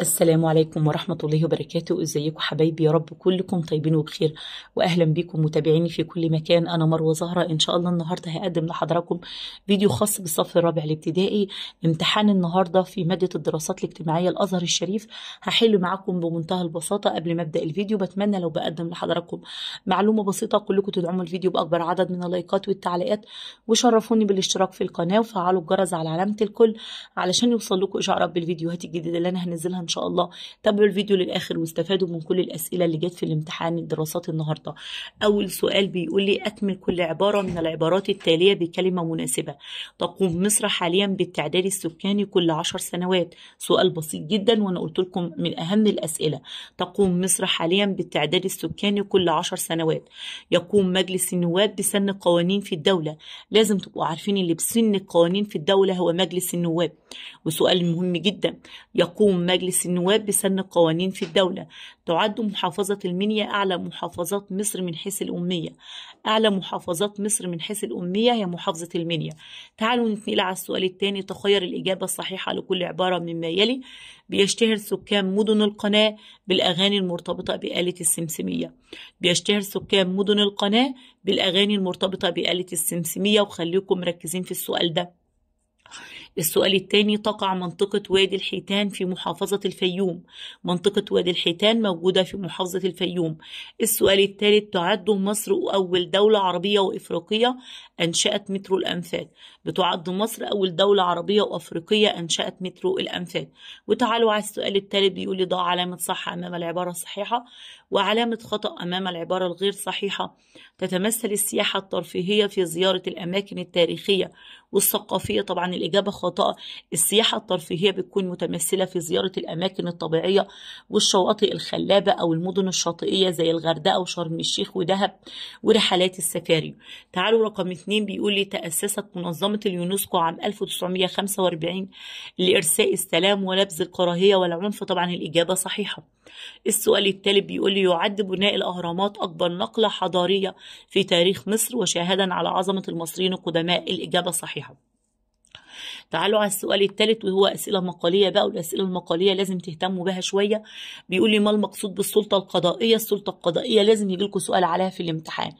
السلام عليكم ورحمة الله وبركاته ازيكم حبايبي يا رب كلكم طيبين وبخير واهلا بيكم متابعيني في كل مكان انا مروة زهرة ان شاء الله النهاردة هقدم لحضراتكم فيديو خاص بالصف الرابع الابتدائي امتحان النهاردة في مادة الدراسات الاجتماعية الازهر الشريف هحل معاكم بمنتهى البساطة قبل ما ابدأ الفيديو بتمنى لو بقدم لحضراتكم معلومة بسيطة كلكم تدعموا الفيديو باكبر عدد من اللايكات والتعليقات وشرفوني بالاشتراك في القناة وفعلوا الجرس على علامة الكل علشان يوصل لكم اشعارات بالفيديوهات الجديدة اللي انا هنزلها ان شاء الله تابعوا الفيديو للاخر واستفادوا من كل الاسئله اللي جت في الامتحان الدراسات النهارده اول سؤال بيقول لي اكمل كل عباره من العبارات التاليه بكلمه مناسبه تقوم مصر حاليا بالتعداد السكاني كل 10 سنوات سؤال بسيط جدا وانا قلت لكم من اهم الاسئله تقوم مصر حاليا بالتعداد السكاني كل 10 سنوات يقوم مجلس النواب بسن قوانين في الدوله لازم تبقوا عارفين اللي بسن القوانين في الدوله هو مجلس النواب وسؤال مهم جدا يقوم مجلس مجلس النواب بسن قوانين في الدولة تعد محافظة المنيا أعلى محافظات مصر من حيث الأمية أعلى محافظات مصر من حيث الأمية هي محافظة المنيا تعالوا نتنقل على السؤال الثاني تخير الإجابة الصحيحة لكل عبارة مما يلي بيشتهر سكان مدن القناة بالأغاني المرتبطة بآلة السمسمية بيشتهر سكان مدن القناة بالأغاني المرتبطة بآلة السمسمية وخليكم مركزين في السؤال ده السؤال الثاني تقع منطقة وادي الحيتان في محافظة الفيوم منطقة وادي الحيتان موجودة في محافظة الفيوم السؤال الثالث تعد مصر أول دولة عربية وإفريقية أنشأت مترو الأنفاق بتعد مصر أول دولة عربية وأفريقية أنشأت مترو الأنفاق وتعالوا على السؤال الثالث بيقول لي ضع علامة صح أمام العبارة الصحيحة وعلامة خطأ أمام العبارة الغير صحيحة تتمثل السياحة الترفيهية في زيارة الأماكن التاريخية والثقافية طبعا الإجابة خطأ الخاطئة السياحة الترفيهية بتكون متمثلة في زيارة الأماكن الطبيعية والشواطئ الخلابة أو المدن الشاطئية زي الغردقة وشرم الشيخ ودهب ورحلات السفاري تعالوا رقم اثنين بيقول لي تأسست منظمة اليونسكو عام 1945 لإرساء السلام ولبذ الكراهية والعنف طبعا الإجابة صحيحة السؤال التالي بيقول لي يعد بناء الأهرامات أكبر نقلة حضارية في تاريخ مصر وشاهدا على عظمة المصريين القدماء الإجابة صحيحة تعالوا على السؤال الثالث وهو اسئله مقاليه بقى والاسئله المقاليه لازم تهتموا بها شويه بيقول لي ما المقصود بالسلطه القضائيه السلطه القضائيه لازم يجي لكم سؤال عليها في الامتحان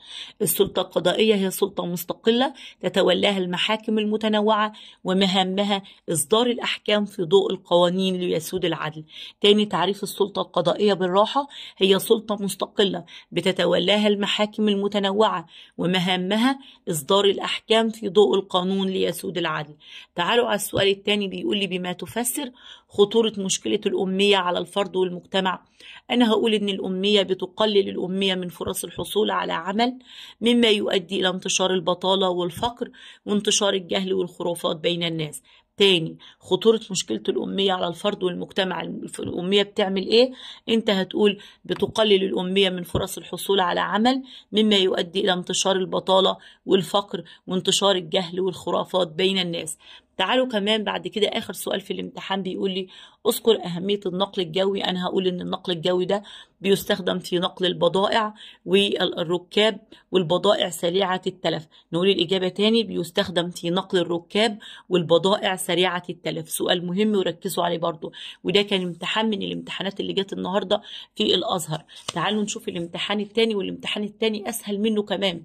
السلطه القضائيه هي سلطه مستقله تتولاها المحاكم المتنوعه ومهامها اصدار الاحكام في ضوء القوانين ليسود العدل تاني تعريف السلطه القضائيه بالراحه هي سلطه مستقله بتتولاها المحاكم المتنوعه ومهامها اصدار الاحكام في ضوء القانون ليسود العدل تعالوا بيسأله على السؤال الثاني بيقول لي بما تفسر خطورة مشكلة الأمية على الفرد والمجتمع أنا هقول إن الأمية بتقلل الأمية من فرص الحصول على عمل مما يؤدي إلى انتشار البطالة والفقر وانتشار الجهل والخرافات بين الناس تاني خطورة مشكلة الأمية على الفرد والمجتمع الأمية بتعمل إيه؟ أنت هتقول بتقلل الأمية من فرص الحصول على عمل مما يؤدي إلى انتشار البطالة والفقر وانتشار الجهل والخرافات بين الناس تعالوا كمان بعد كده اخر سؤال في الامتحان بيقول لي اذكر اهميه النقل الجوي انا هقول ان النقل الجوي ده بيستخدم في نقل البضائع والركاب والبضائع سريعه التلف نقول الاجابه تاني بيستخدم في نقل الركاب والبضائع سريعه التلف سؤال مهم وركزوا عليه برضو وده كان امتحان من الامتحانات اللي جت النهارده في الازهر تعالوا نشوف الامتحان التاني والامتحان التاني اسهل منه كمان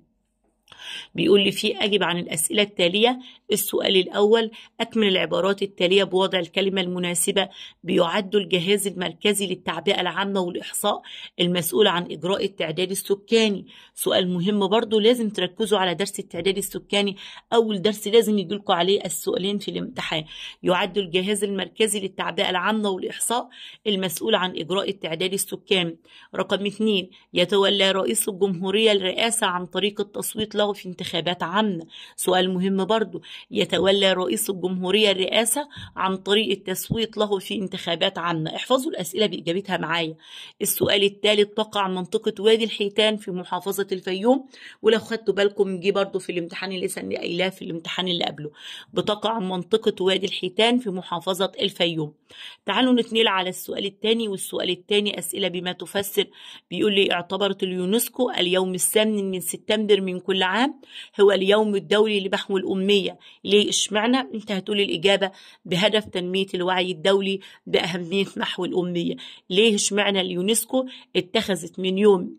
بيقول لي فيه أجب عن الأسئلة التالية السؤال الأول أكمل العبارات التالية بوضع الكلمة المناسبة بيعد الجهاز المركزي للتعبئة العامة والإحصاء المسؤول عن إجراء التعداد السكاني سؤال مهم برضو لازم تركزوا على درس التعداد السكاني أول درس لازم يجيلكوا عليه السؤالين في الامتحان يعد الجهاز المركزي للتعبئة العامة والإحصاء المسؤول عن إجراء التعداد السكاني رقم 2 يتولى رئيس الجمهورية الرئاسة عن طريق التصويت له في انتخابات عامة سؤال مهم برضو يتولى رئيس الجمهورية الرئاسة عن طريق التصويت له في انتخابات عامة احفظوا الأسئلة بإجابتها معايا السؤال الثالث تقع منطقة وادي الحيتان في محافظة الفيوم ولو خدتوا بالكم جه برضو في الامتحان اللي لسه قايلاه في الامتحان اللي قبله بتقع منطقة وادي الحيتان في محافظة الفيوم تعالوا نتنقل على السؤال الثاني والسؤال الثاني أسئلة بما تفسر بيقول لي اعتبرت اليونسكو اليوم الثامن من سبتمبر من كل عام هو اليوم الدولي لمحو الأمية ليه إشمعنى؟ أنت هتقول الإجابة بهدف تنمية الوعي الدولي بأهمية محو الأمية ليه إشمعنى اليونسكو اتخذت من يوم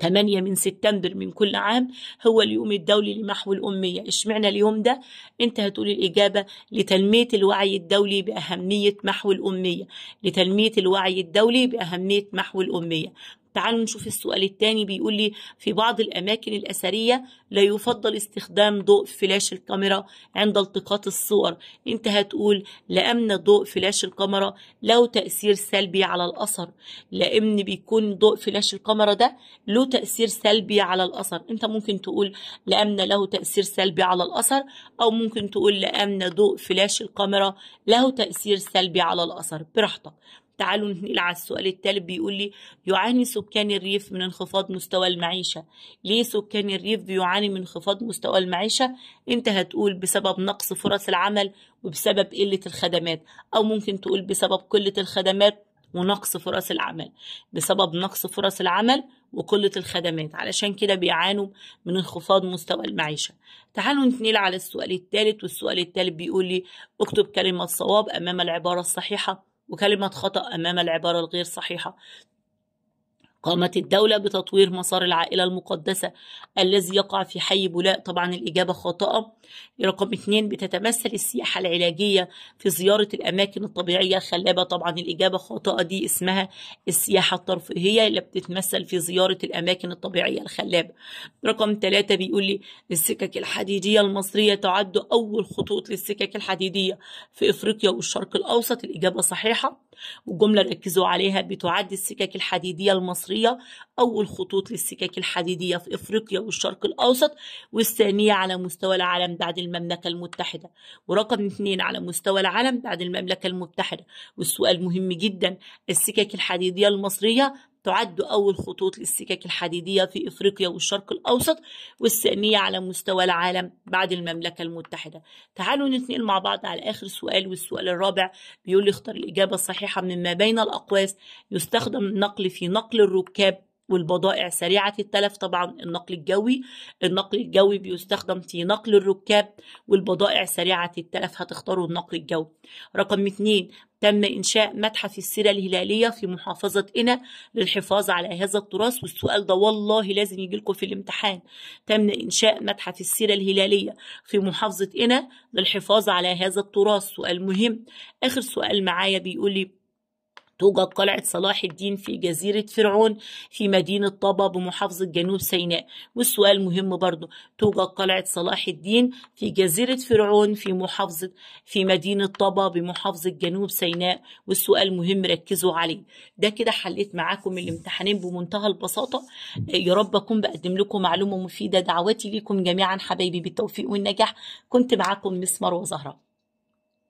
8 من سبتمبر من كل عام هو اليوم الدولي لمحو الأمية اشمعنى اليوم ده انت هتقول الإجابة لتنمية الوعي الدولي بأهمية محو الأمية لتنمية الوعي الدولي بأهمية محو الأمية تعالوا نشوف السؤال الثاني بيقول لي في بعض الأماكن الأثرية لا يفضل استخدام ضوء فلاش الكاميرا عند التقاط الصور أنت هتقول لأن ضوء فلاش الكاميرا له تأثير سلبي على الأثر لأن بيكون ضوء فلاش الكاميرا ده له تأثير سلبي على الأثر أنت ممكن تقول لأن له تأثير سلبي على الأثر أو ممكن تقول لأن ضوء فلاش الكاميرا له تأثير سلبي على الأثر براحتك تعالوا ننقل على السؤال التالت بيقول لي يعاني سكان الريف من انخفاض مستوى المعيشة ليه سكان الريف بيعاني من انخفاض مستوى المعيشة انت هتقول بسبب نقص فرص العمل وبسبب قلة الخدمات او ممكن تقول بسبب قلة الخدمات ونقص فرص العمل بسبب نقص فرص العمل وقلة الخدمات علشان كده بيعانوا من انخفاض مستوى المعيشة تعالوا نتنقل على السؤال الثالث والسؤال الثالث بيقول لي اكتب كلمة صواب أمام العبارة الصحيحة وكلمة خطأ أمام العبارة الغير صحيحة قامت الدولة بتطوير مسار العائلة المقدسة الذي يقع في حي بولاء طبعا الإجابة خاطئة رقم اثنين بتتمثل السياحة العلاجية في زيارة الأماكن الطبيعية الخلابة طبعا الإجابة خاطئة دي اسمها السياحة الترفيهية اللي بتتمثل في زيارة الأماكن الطبيعية الخلابة رقم ثلاثة بيقول لي السكك الحديدية المصرية تعد أول خطوط للسكك الحديدية في إفريقيا والشرق الأوسط الإجابة صحيحة والجملة ركزوا عليها بتعد السكك الحديدية المصرية أول خطوط للسكك الحديدية في إفريقيا والشرق الأوسط والثانية على مستوى العالم بعد المملكة المتحدة ورقم اثنين على مستوى العالم بعد المملكة المتحدة والسؤال مهم جدا السكك الحديدية المصرية تعد أول خطوط للسكك الحديدية في إفريقيا والشرق الأوسط والثانية على مستوى العالم بعد المملكة المتحدة تعالوا نتنقل مع بعض على آخر سؤال والسؤال الرابع بيقول لي اختر الإجابة الصحيحة مما بين الأقواس يستخدم النقل في نقل الركاب والبضائع سريعة التلف طبعا النقل الجوي النقل الجوي بيستخدم في نقل الركاب والبضائع سريعة التلف هتختاروا النقل الجوي رقم اثنين تم إنشاء متحف السيرة الهلالية في محافظة قنا للحفاظ على هذا التراث والسؤال ده والله لازم يجي لكم في الامتحان تم إنشاء متحف السيرة الهلالية في محافظة قنا للحفاظ على هذا التراث سؤال مهم آخر سؤال معايا بيقول لي توجد قلعة صلاح الدين في جزيرة فرعون في مدينة طابا بمحافظة جنوب سيناء والسؤال مهم برضو توجد قلعة صلاح الدين في جزيرة فرعون في محافظة في مدينة طابا بمحافظة جنوب سيناء والسؤال مهم ركزوا عليه ده كده حليت معاكم الامتحانين بمنتهى البساطة يا رب أكون بقدم لكم معلومة مفيدة دعواتي ليكم جميعا حبايبي بالتوفيق والنجاح كنت معاكم مسمار وزهره